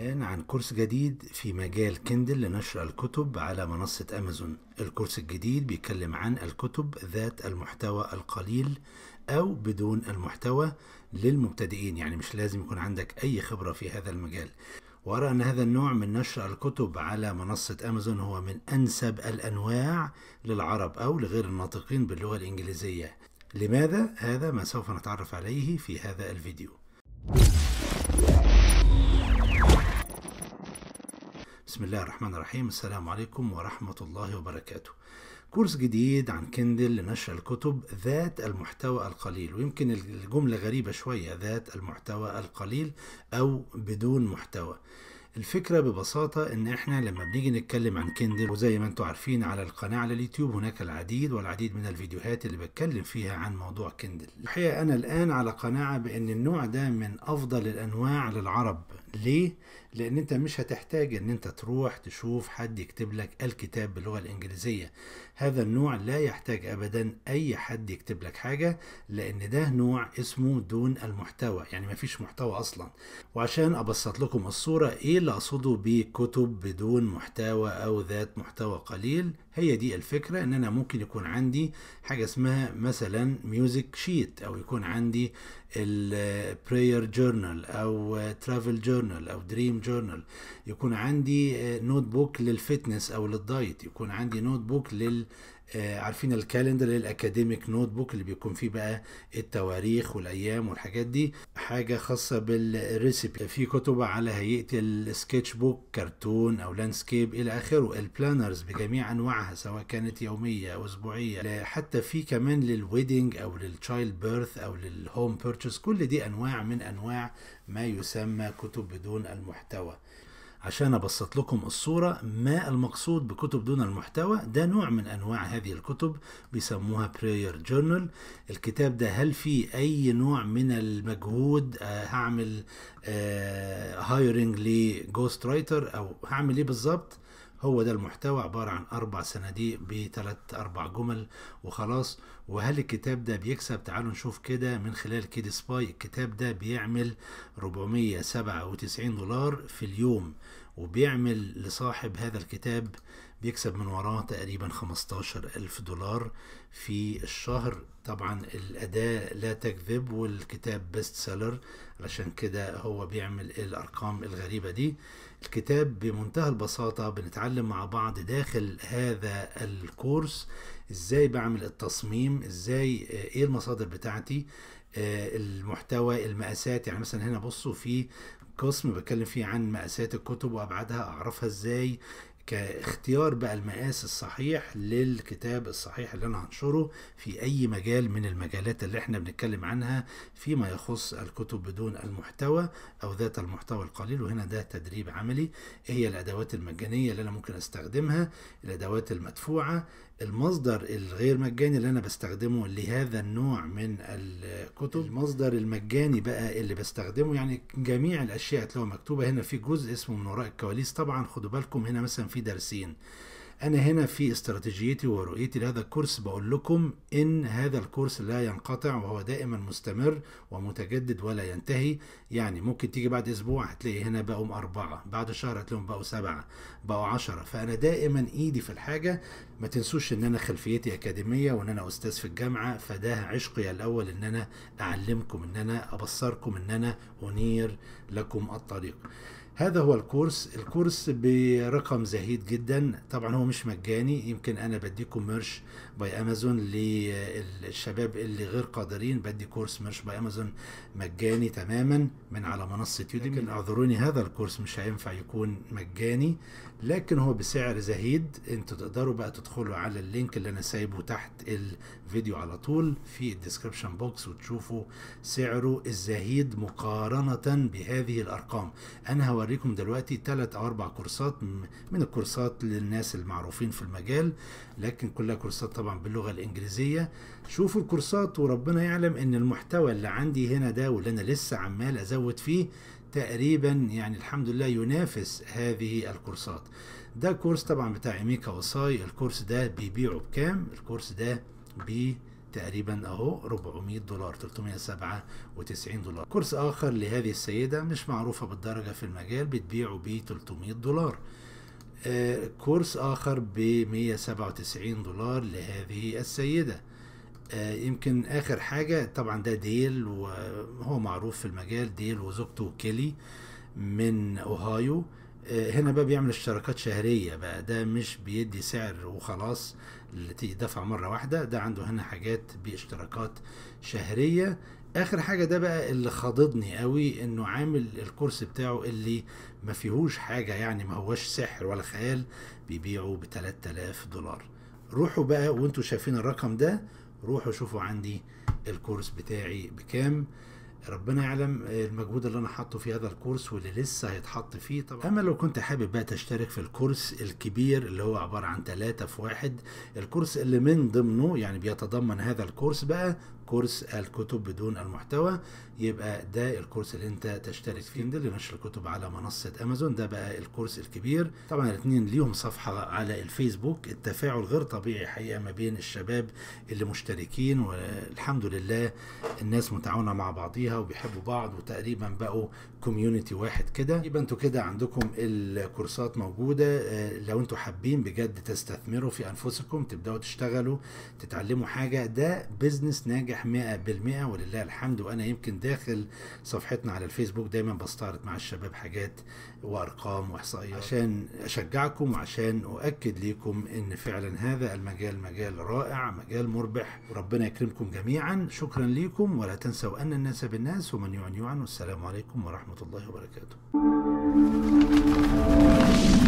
الآن عن كورس جديد في مجال كندل لنشر الكتب على منصة أمازون الكورس الجديد بيتكلم عن الكتب ذات المحتوى القليل أو بدون المحتوى للمبتدئين يعني مش لازم يكون عندك أي خبرة في هذا المجال وأرى أن هذا النوع من نشر الكتب على منصة أمازون هو من أنسب الأنواع للعرب أو لغير الناطقين باللغة الإنجليزية لماذا؟ هذا ما سوف نتعرف عليه في هذا الفيديو بسم الله الرحمن الرحيم السلام عليكم ورحمة الله وبركاته كورس جديد عن كندل لنشر الكتب ذات المحتوى القليل ويمكن الجملة غريبة شوية ذات المحتوى القليل أو بدون محتوى الفكرة ببساطة ان احنا لما بنيجي نتكلم عن كندل وزي ما انتم عارفين على القناة على اليوتيوب هناك العديد والعديد من الفيديوهات اللي بتكلم فيها عن موضوع كندل الحقيقة انا الان على قناعة بان النوع ده من افضل الانواع للعرب ليه؟ لأن أنت مش هتحتاج أن أنت تروح تشوف حد يكتب لك الكتاب باللغة الإنجليزية هذا النوع لا يحتاج أبدا أي حد يكتب لك حاجة لأن ده نوع اسمه دون المحتوى يعني مفيش محتوى أصلا وعشان أبسط لكم الصورة إيه اللي أقصده بكتب بدون محتوى أو ذات محتوى قليل هي دي الفكرة ان انا ممكن يكون عندي حاجة اسمها مثلا ميوزك شيت او يكون عندي البراير جورنال او ترافل جورنال او دريم جورنال يكون عندي نوت بوك للفتنس او للدايت يكون عندي نوت بوك لل آه، عارفين الكالندر الاكاديميك نوت بوك اللي بيكون فيه بقى التواريخ والايام والحاجات دي حاجه خاصه بالريسيبي في كتب على هيئه السكتش بوك كرتون او لاندسكيب الى اخره البلانرز بجميع انواعها سواء كانت يوميه او اسبوعيه حتى في كمان للويدنج او للتشايلد بيرث او للهوم بيرتشز كل دي انواع من انواع ما يسمى كتب بدون المحتوى عشان ابسط لكم الصورة ما المقصود بكتب دون المحتوى ده نوع من انواع هذه الكتب بيسموها prayer journal الكتاب ده هل فيه اي نوع من المجهود آه هعمل هايرنج آه، لجوست رايتر او هعمل ايه بالظبط هو ده المحتوى عبارة عن أربع صناديق بتلات أربع جمل وخلاص وهل الكتاب ده بيكسب تعالوا نشوف كده من خلال كيد سباي الكتاب ده بيعمل 497 دولار في اليوم وبيعمل لصاحب هذا الكتاب بيكسب من وراه تقريبا 15 ألف دولار في الشهر طبعا الأداة لا تكذب والكتاب بيست سيلر علشان كده هو بيعمل الأرقام الغريبة دي الكتاب بمنتهى البساطة بنتعلم مع بعض داخل هذا الكورس ازاي بعمل التصميم ازاي ايه المصادر بتاعتي آه، المحتوى المقاسات يعني مثلا هنا بصوا في قسم بتكلم فيه عن مقاسات الكتب وابعادها اعرفها ازاي كاختيار بقى المقاس الصحيح للكتاب الصحيح اللي انا هنشره في اي مجال من المجالات اللي احنا بنتكلم عنها فيما يخص الكتب بدون المحتوى او ذات المحتوى القليل وهنا ده تدريب عملي هي الادوات المجانيه اللي انا ممكن استخدمها الادوات المدفوعه المصدر الغير مجاني اللي انا بستخدمه لهذا النوع من الكتب المصدر المجاني بقى اللي بستخدمه يعني جميع الاشياء هتلاقوها مكتوبه هنا في جزء اسمه من وراء الكواليس طبعا خدوا بالكم هنا مثلا في درسين انا هنا في استراتيجيتي ورؤيتي لهذا الكورس بقول لكم ان هذا الكورس لا ينقطع وهو دائما مستمر ومتجدد ولا ينتهي يعني ممكن تيجي بعد اسبوع هتلاقي هنا بقوا اربعة بعد شهر هتلاقيهم بقوا سبعة بقوا عشرة فانا دائما ايدي في الحاجة ما تنسوش ان انا خلفيتي اكاديمية وان انا استاذ في الجامعة فده عشقي الاول ان انا اعلمكم ان انا ابصركم ان انا انير لكم الطريق هذا هو الكورس الكورس برقم زهيد جدا طبعا هو مش مجاني يمكن انا بديكم مرش باي امازون للشباب اللي غير قادرين بدي كورس مرش باي امازون مجاني تماما من على منصه يوديمي لكن اعذروني هذا الكورس مش هينفع يكون مجاني لكن هو بسعر زهيد انتوا تقدروا بقى تدخلوا على اللينك اللي انا سايبه تحت الفيديو على طول في الديسكربشن بوكس وتشوفوا سعره الزهيد مقارنه بهذه الارقام انا هوري هوريكم دلوقتي تلات او اربع كورسات من الكورسات للناس المعروفين في المجال لكن كلها كورسات طبعا باللغة الانجليزية شوفوا الكورسات وربنا يعلم ان المحتوى اللي عندي هنا ده واللي انا لسه عمال ازود فيه تقريبا يعني الحمد لله ينافس هذه الكورسات ده كورس طبعا بتاع ايميكا وصاي الكورس ده بيبيعه بكام الكورس ده بي تقريبا اهو 400 دولار 397 دولار كورس اخر لهذه السيدة مش معروفة بالدرجة في المجال بتبيعه ب 300 دولار آه كورس اخر ب 197 دولار لهذه السيدة آه يمكن اخر حاجة طبعا ده ديل وهو معروف في المجال ديل وزوجته كيلي من اوهايو آه، هنا بقى بيعمل اشتراكات شهرية بقى ده مش بيدي سعر وخلاص اللي دفع مرة واحدة ده عنده هنا حاجات باشتراكات شهرية اخر حاجة ده بقى اللي خاضدني قوي انه عامل الكورس بتاعه اللي ما فيهوش حاجة يعني ما هواش سحر ولا خيال بيبيعه ب 3000 دولار روحوا بقى وانتوا شايفين الرقم ده روحوا شوفوا عندي الكورس بتاعي بكام ربنا يعلم المجهود اللي انا حاطه في هذا الكورس واللي لسه هيتحط فيه طبعا اما لو كنت حابب بقى تشترك في الكورس الكبير اللي هو عباره عن ثلاثة في واحد الكورس اللي من ضمنه يعني بيتضمن هذا الكورس بقى كورس الكتب بدون المحتوى يبقى ده الكورس اللي انت تشترك فيه ده لنشر الكتب على منصه امازون ده بقى الكورس الكبير طبعا الاثنين ليهم صفحه على الفيسبوك التفاعل غير طبيعي حقيقه ما بين الشباب اللي مشتركين والحمد لله الناس متعاونه مع بعضيها وبيحبوا بعض وتقريبا بقوا كوميونتي واحد كده يبقى انتوا كده عندكم الكورسات موجوده آه، لو انتوا حابين بجد تستثمروا في انفسكم تبداوا تشتغلوا تتعلموا حاجه ده بزنس ناجح مرتاح 100% ولله الحمد وانا يمكن داخل صفحتنا على الفيسبوك دايما بستعرض مع الشباب حاجات وارقام واحصائيات آه. عشان اشجعكم وعشان اؤكد ليكم ان فعلا هذا المجال مجال رائع مجال مربح ربنا يكرمكم جميعا شكرا ليكم ولا تنسوا ان الناس بالناس ومن يعن يعن والسلام عليكم ورحمه الله وبركاته